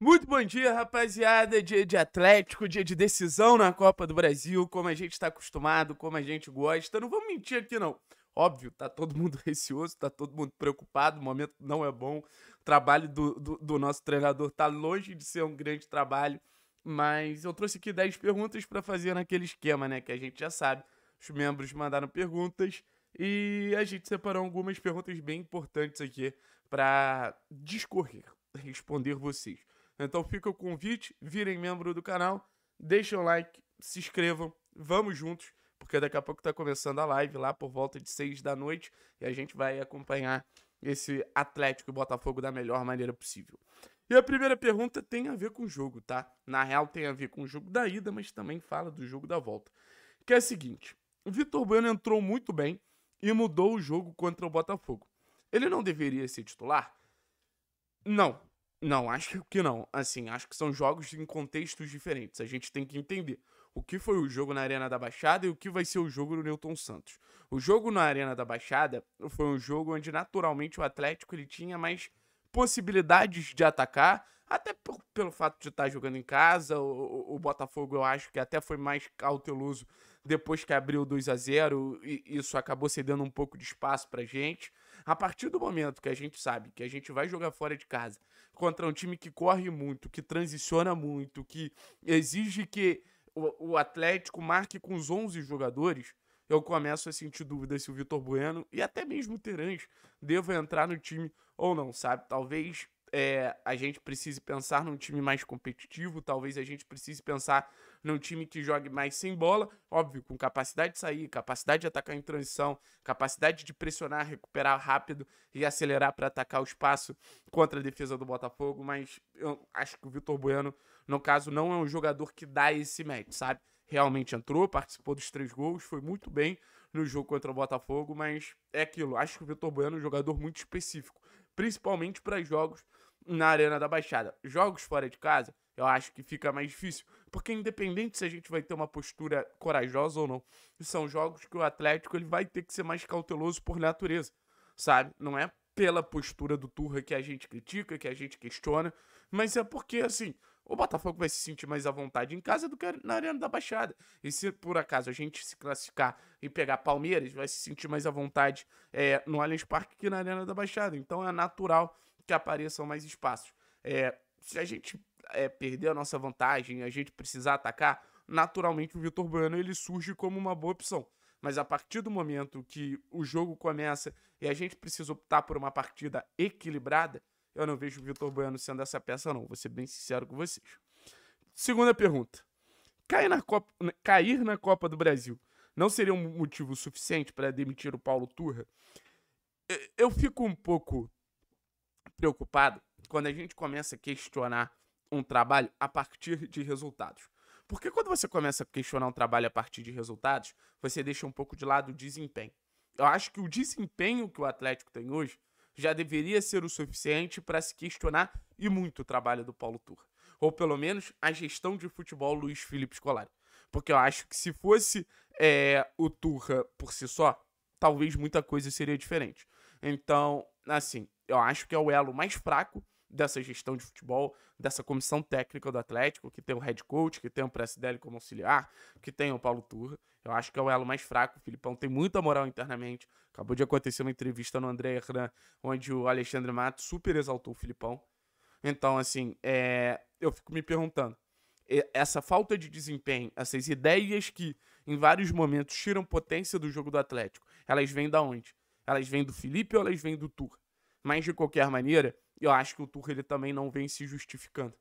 Muito bom dia, rapaziada. É dia de Atlético, dia de decisão na Copa do Brasil, como a gente está acostumado, como a gente gosta. Não vamos mentir aqui, não. Óbvio, tá todo mundo receoso, tá todo mundo preocupado, o momento não é bom. O trabalho do, do, do nosso treinador tá longe de ser um grande trabalho, mas eu trouxe aqui 10 perguntas para fazer naquele esquema, né? Que a gente já sabe. Os membros mandaram perguntas e a gente separou algumas perguntas bem importantes aqui para discorrer, responder vocês. Então fica o convite, virem membro do canal, deixem o like, se inscrevam, vamos juntos, porque daqui a pouco está começando a live lá por volta de 6 da noite e a gente vai acompanhar esse Atlético e Botafogo da melhor maneira possível. E a primeira pergunta tem a ver com o jogo, tá? Na real tem a ver com o jogo da ida, mas também fala do jogo da volta. Que é o seguinte: o Vitor Bueno entrou muito bem e mudou o jogo contra o Botafogo. Ele não deveria ser titular? Não, não, acho que não. Assim, acho que são jogos em contextos diferentes. A gente tem que entender o que foi o jogo na Arena da Baixada e o que vai ser o jogo no Newton Santos. O jogo na Arena da Baixada foi um jogo onde naturalmente o Atlético ele tinha mais possibilidades de atacar, até por, pelo fato de estar tá jogando em casa, o, o, Botafogo eu acho que até foi mais cauteloso depois que abriu 2 a 0 e isso acabou cedendo um pouco de espaço para gente. A partir do momento que a gente sabe que a gente vai jogar fora de casa contra um time que corre muito, que transiciona muito, que exige que o, o Atlético marque com os 11 jogadores, eu começo a sentir dúvidas se o Vitor Bueno e até mesmo o Terãs deva entrar no time ou não, sabe? Talvez é, a gente precise pensar num time mais competitivo, talvez a gente precise pensar num time que jogue mais sem bola, óbvio, com capacidade de sair, capacidade de atacar em transição, capacidade de pressionar, recuperar rápido e acelerar para atacar o espaço contra a defesa do Botafogo, mas eu acho que o Vitor Bueno, no caso, não é um jogador que dá esse match, sabe? Realmente entrou, participou dos três gols, foi muito bem no jogo contra o Botafogo, mas é aquilo, acho que o Vitor Bueno é um jogador muito específico, principalmente para jogos na Arena da Baixada. Jogos fora de casa, eu acho que fica mais difícil, porque independente se a gente vai ter uma postura corajosa ou não, são jogos que o Atlético ele vai ter que ser mais cauteloso por natureza, sabe? Não é pela postura do Turra que a gente critica, que a gente questiona, mas é porque assim, o Botafogo vai se sentir mais à vontade em casa do que na Arena da Baixada. E se por acaso a gente se classificar e pegar Palmeiras, vai se sentir mais à vontade é, no Allianz Parque que na Arena da Baixada. Então é natural que apareçam mais espaços. É, se a gente é, perder a nossa vantagem, a gente precisar atacar, naturalmente o Vitor Bueno ele surge como uma boa opção. Mas a partir do momento que o jogo começa e a gente precisa optar por uma partida equilibrada, eu não vejo o Vitor Bueno sendo essa peça, não. Vou ser bem sincero com vocês. Segunda pergunta. Cair na Copa, né, cair na Copa do Brasil não seria um motivo suficiente para demitir o Paulo Turra? Eu fico um pouco preocupado quando a gente começa a questionar um trabalho a partir de resultados. Porque quando você começa a questionar um trabalho a partir de resultados, você deixa um pouco de lado o desempenho. Eu acho que o desempenho que o Atlético tem hoje já deveria ser o suficiente para se questionar e muito o trabalho do Paulo Turra. Ou pelo menos a gestão de futebol Luiz Felipe Scolari. Porque eu acho que se fosse é, o Turra por si só, talvez muita coisa seria diferente. Então, assim, eu acho que é o elo mais fraco dessa gestão de futebol, dessa comissão técnica do Atlético, que tem o head coach, que tem o PSDL como auxiliar, que tem o Paulo Turra. Eu acho que é o elo mais fraco. O Filipão tem muita moral internamente. Acabou de acontecer uma entrevista no André Hernan, onde o Alexandre Matos super exaltou o Filipão. Então, assim, é... eu fico me perguntando. Essa falta de desempenho, essas ideias que em vários momentos tiram potência do jogo do Atlético, elas vêm da onde? Elas vêm do Felipe ou elas vêm do Turra? Mas de qualquer maneira, eu acho que o Turra ele também não vem se justificando.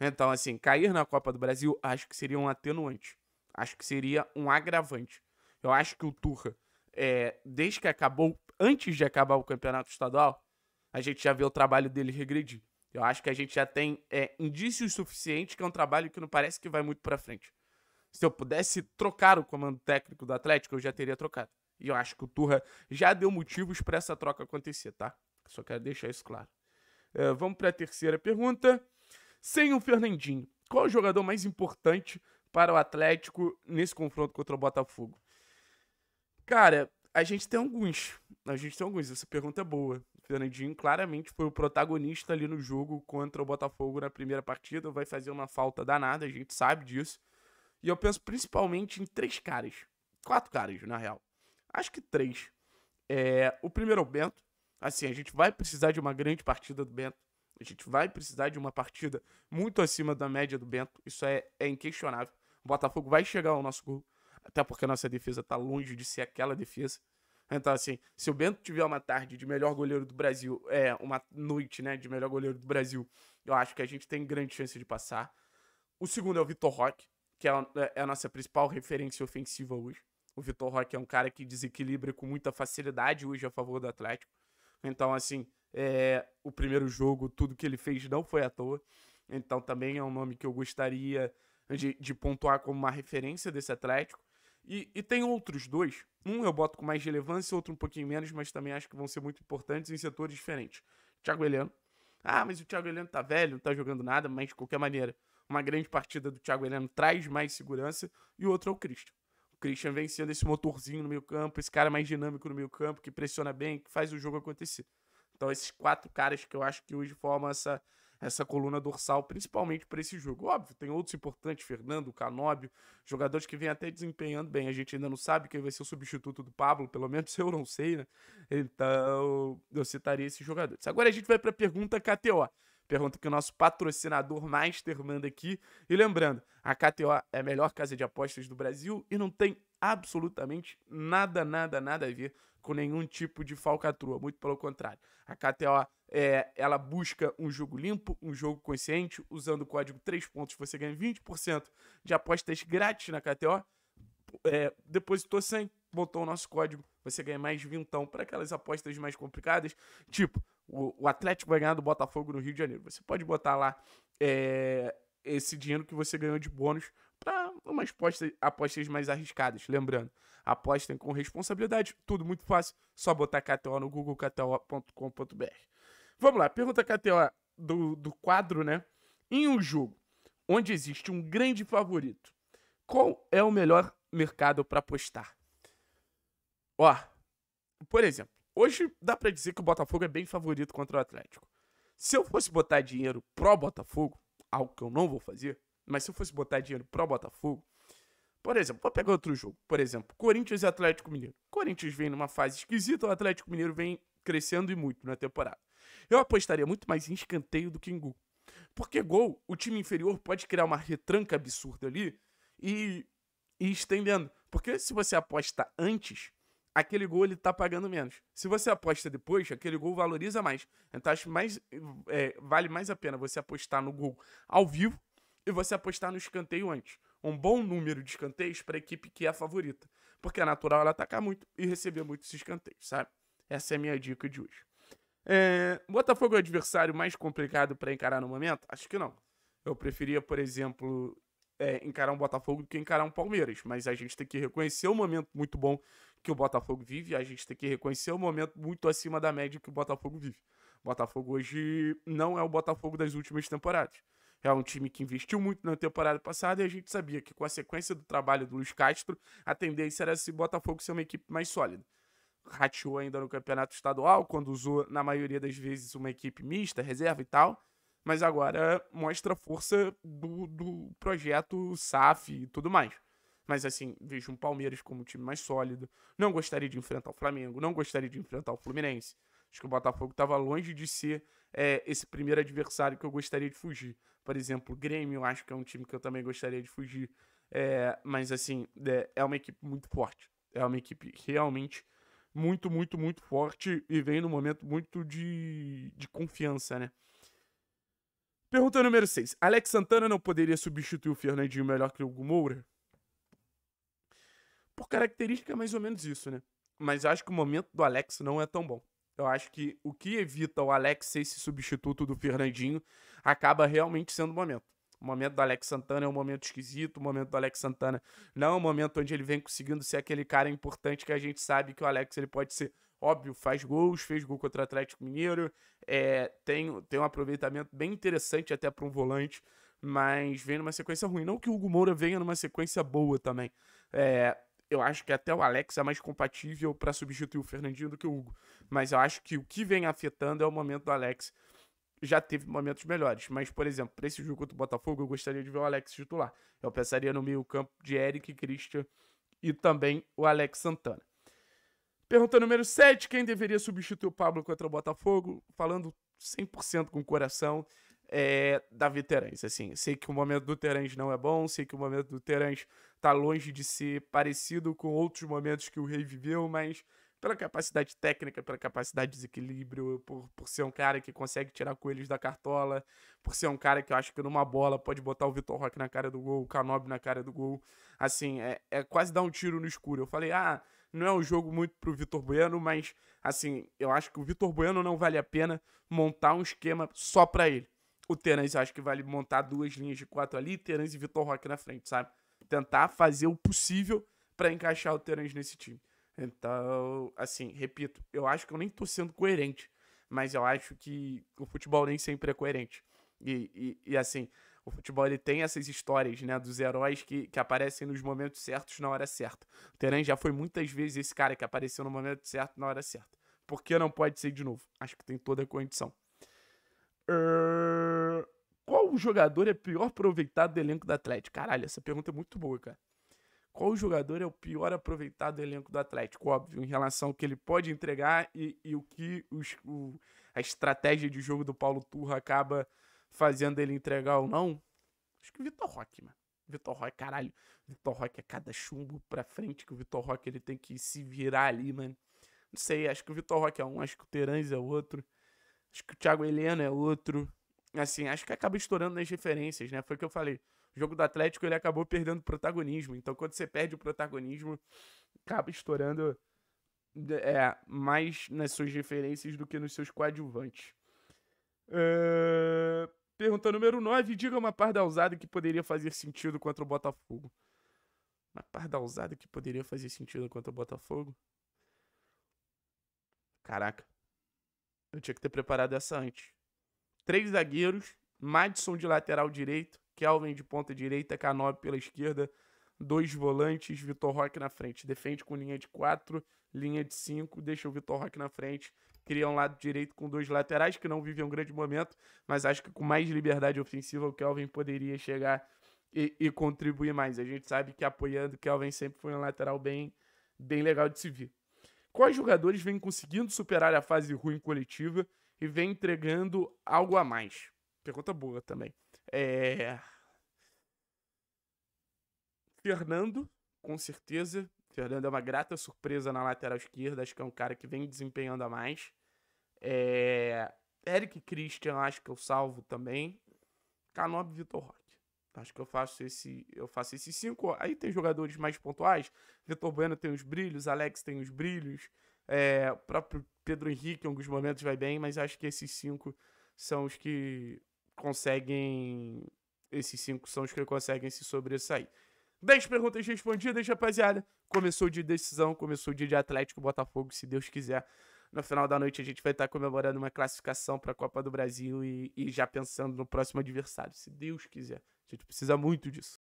Então, assim, cair na Copa do Brasil acho que seria um atenuante. Acho que seria um agravante. Eu acho que o Turra, é, desde que acabou, antes de acabar o campeonato estadual, a gente já vê o trabalho dele regredir. Eu acho que a gente já tem é, indícios suficientes que é um trabalho que não parece que vai muito para frente. Se eu pudesse trocar o comando técnico do Atlético, eu já teria trocado. E eu acho que o Turra já deu motivos para essa troca acontecer, tá? Só quero deixar isso claro. Eh, vamos para a terceira pergunta. Sem o Fernandinho, qual o jogador mais importante para o Atlético nesse confronto contra o Botafogo? Cara, a gente tem alguns. A gente tem alguns. Essa pergunta é boa. O Fernandinho claramente foi o protagonista ali no jogo contra o Botafogo na primeira partida. Vai fazer uma falta danada, a gente sabe disso. E eu penso principalmente em três caras. Quatro caras, na real. Acho que três. É, o primeiro é o Bento. Assim, a gente vai precisar de uma grande partida do Bento. A gente vai precisar de uma partida muito acima da média do Bento. Isso é, é inquestionável. O Botafogo vai chegar ao nosso gol. Até porque a nossa defesa está longe de ser aquela defesa. Então, assim, se o Bento tiver uma tarde de melhor goleiro do Brasil, é, uma noite, né, de melhor goleiro do Brasil, eu acho que a gente tem grande chance de passar. O segundo é o Vitor Roque, que é a, é, é a nossa principal referência ofensiva hoje. O Vitor Roque é um cara que desequilibra com muita facilidade hoje a favor do Atlético. Então, assim, é, o primeiro jogo, tudo que ele fez não foi à toa. Então, também é um nome que eu gostaria de, de pontuar como uma referência desse Atlético. E, e, tem outros dois. Um eu boto com mais relevância, outro um pouquinho menos, mas também acho que vão ser muito importantes em setores diferentes. Thiago Heleno. Ah, mas o Thiago Heleno tá velho, não tá jogando nada, mas de qualquer maneira, uma grande partida do Thiago Heleno traz mais segurança. E o outro é o Christian. Christian vem sendo esse motorzinho no meio campo, esse cara mais dinâmico no meio campo, que pressiona bem, que faz o jogo acontecer. Então, esses quatro caras que eu acho que hoje formam essa, essa coluna dorsal, principalmente para esse jogo. Óbvio, tem outros importantes, Fernando, Canóbio, jogadores que vêm até desempenhando bem. A gente ainda não sabe quem vai ser o substituto do Pablo, pelo menos eu não sei, né? Então, eu citaria esses jogadores. Agora a gente vai para a pergunta KTO. Pergunta que o nosso patrocinador Master manda aqui. E lembrando, a KTO é a melhor casa de apostas do Brasil e não tem absolutamente nada, nada, nada a ver com nenhum tipo de falcatrua. Muito pelo contrário. A KTO é, ela busca um jogo limpo, um jogo consciente. Usando o código 3 pontos, você ganha 20% de apostas grátis na KTO. É, depositou 100, botou o nosso código, você ganha mais vintão para aquelas apostas mais complicadas, tipo o, o Atlético vai ganhar do Botafogo no Rio de Janeiro. Você pode botar lá é, esse dinheiro que você ganhou de bônus para umas apostas, apostas mais arriscadas. Lembrando, apostem com responsabilidade, tudo muito fácil, só botar KTO no Google, KTO.com.br. Vamos lá, pergunta KTO do, do quadro, né? Em um jogo onde existe um grande favorito, qual é o melhor mercado para apostar? Ó, por exemplo, Hoje dá para dizer que o Botafogo é bem favorito contra o Atlético. Se eu fosse botar dinheiro pro Botafogo, algo que eu não vou fazer, mas se eu fosse botar dinheiro pro Botafogo, por exemplo, vou pegar outro jogo. Por exemplo, Corinthians e Atlético Mineiro. Corinthians vem numa fase esquisita, o Atlético Mineiro vem crescendo e muito na temporada. Eu apostaria muito mais em escanteio do que em gol. Porque gol, o time inferior pode criar uma retranca absurda ali e, e estendendo. Porque se você aposta antes, aquele gol ele tá pagando menos. Se você aposta depois, aquele gol valoriza mais. Então acho mais é, vale mais a pena você apostar no gol ao vivo e você apostar no escanteio antes. Um bom número de escanteios para a equipe que é a favorita, porque é natural ela atacar muito e receber muitos escanteios, sabe? Essa é a minha dica de hoje. É, Botafogo é o adversário mais complicado para encarar no momento? Acho que não. Eu preferia, por exemplo, é, encarar um Botafogo do que encarar um Palmeiras, mas a gente tem que reconhecer o momento muito bom que o Botafogo vive, a gente tem que reconhecer o momento muito acima da média que o Botafogo vive. O Botafogo hoje não é o Botafogo das últimas temporadas. É um time que investiu muito na temporada passada e a gente sabia que com a sequência do trabalho do Luiz Castro, a tendência era esse Botafogo ser uma equipe mais sólida. Rateou ainda no campeonato estadual, quando usou, na maioria das vezes, uma equipe mista, reserva e tal. Mas agora mostra a força do, do projeto SAF e tudo mais. Mas assim, vejo um Palmeiras como um time mais sólido. Não gostaria de enfrentar o Flamengo, não gostaria de enfrentar o Fluminense. Acho que o Botafogo estava longe de ser é, esse primeiro adversário que eu gostaria de fugir. Por exemplo, o Grêmio, eu acho que é um time que eu também gostaria de fugir. É, mas assim, é, é uma equipe muito forte. É uma equipe realmente muito, muito, muito forte e vem num momento muito de, de confiança, né? Pergunta número 6. Alex Santana não poderia substituir o Fernandinho melhor que o Hugo Moura? por característica é mais ou menos isso, né? Mas acho que o momento do Alex não é tão bom. Eu acho que o que evita o Alex ser esse substituto do Fernandinho acaba realmente sendo o momento. O momento do Alex Santana é um momento esquisito, o momento do Alex Santana não é um momento onde ele vem conseguindo ser aquele cara importante que a gente sabe que o Alex ele pode ser. Óbvio, faz gols, fez gol contra o Atlético Mineiro, é, tem, tem um aproveitamento bem interessante até para um volante, mas vem numa sequência ruim. Não que o Hugo Moura venha numa sequência boa também. É, eu acho que até o Alex é mais compatível para substituir o Fernandinho do que o Hugo. Mas eu acho que o que vem afetando é o momento do Alex. Já teve momentos melhores, mas, por exemplo, para esse jogo contra o Botafogo, eu gostaria de ver o Alex titular. Eu pensaria no meio-campo de Eric, Christian e também o Alex Santana. Pergunta número 7, quem deveria substituir o Pablo contra o Botafogo? Falando 100% com o coração, é, da Veterans. Assim, sei que o momento do Terence não é bom, sei que o momento do Terence tá longe de ser parecido com outros momentos que o Rei viveu, mas pela capacidade técnica, pela capacidade de desequilíbrio, por, por ser um cara que consegue tirar coelhos da cartola, por ser um cara que eu acho que numa bola pode botar o Vitor Roque na cara do gol, o Canobi na cara do gol. Assim, é, é quase dar um tiro no escuro. Eu falei, ah, não é um jogo muito pro Vitor Bueno, mas, assim, eu acho que o Vitor Bueno não vale a pena montar um esquema só para ele o Terence acho que vale montar duas linhas de quatro ali, Terence e Vitor Roque na frente, sabe? Tentar fazer o possível para encaixar o Terence nesse time. Então, assim, repito, eu acho que eu nem tô sendo coerente, mas eu acho que o futebol nem sempre é coerente. E, e, e assim, o futebol ele tem essas histórias, né, dos heróis que, que aparecem nos momentos certos, na hora certa. O Terence já foi muitas vezes esse cara que apareceu no momento certo, na hora certa. Por que não pode ser de novo? Acho que tem toda a condição qual qual jogador é pior aproveitado do elenco do Atlético? Caralho, essa pergunta é muito boa, cara. Qual jogador é o pior aproveitado do elenco do Atlético? Óbvio, em relação ao que ele pode entregar e, e o que os, o, a estratégia de jogo do Paulo Turra acaba fazendo ele entregar ou não. Acho que o Vitor Roque, mano. Vitor Roque, caralho. Vitor Roque é cada chumbo pra frente que o Vitor Roque ele tem que se virar ali, mano. Não sei, acho que o Vitor Roque é um, acho que o Terãs é outro. Acho que o Thiago Heleno é outro. Assim, acho que acaba estourando nas referências, né? Foi o que eu falei. O jogo do Atlético ele acabou perdendo protagonismo. Então, quando você perde o protagonismo, acaba estourando é, mais nas suas referências do que nos seus coadjuvantes. Uh, pergunta número 9. Diga uma ousada que poderia fazer sentido contra o Botafogo. Uma ousada que poderia fazer sentido contra o Botafogo? Caraca. Eu tinha que ter preparado essa antes. Três zagueiros, Madison de lateral direito, Kelvin de ponta direita, Canob pela esquerda, dois volantes, Vitor Roque na frente. Defende com linha de quatro, linha de cinco, deixa o Vitor Roque na frente, cria um lado direito com dois laterais que não vivem um grande momento, mas acho que com mais liberdade ofensiva o Kelvin poderia chegar e, e contribuir mais. A gente sabe que apoiando o Kelvin sempre foi um lateral bem, bem legal de se ver quais jogadores vêm conseguindo superar a fase ruim coletiva e vem entregando algo a mais? Pergunta boa também. É... Fernando, com certeza. Fernando é uma grata surpresa na lateral esquerda. Acho que é um cara que vem desempenhando a mais. É... Eric Christian, acho que eu salvo também. Canob Vitor Rocha. Acho que eu faço esse, eu faço esses cinco. Aí tem jogadores mais pontuais. Vitor Bueno tem os brilhos, Alex tem os brilhos. É, o próprio Pedro Henrique, em alguns momentos, vai bem, mas acho que esses cinco são os que conseguem. Esses cinco são os que conseguem se sobressair. Dez perguntas respondidas, rapaziada. Começou o dia de decisão, começou o dia de Atlético Botafogo, se Deus quiser. No final da noite a gente vai estar comemorando uma classificação para a Copa do Brasil e, e já pensando no próximo adversário, se Deus quiser gente tipo, precisa muito disso.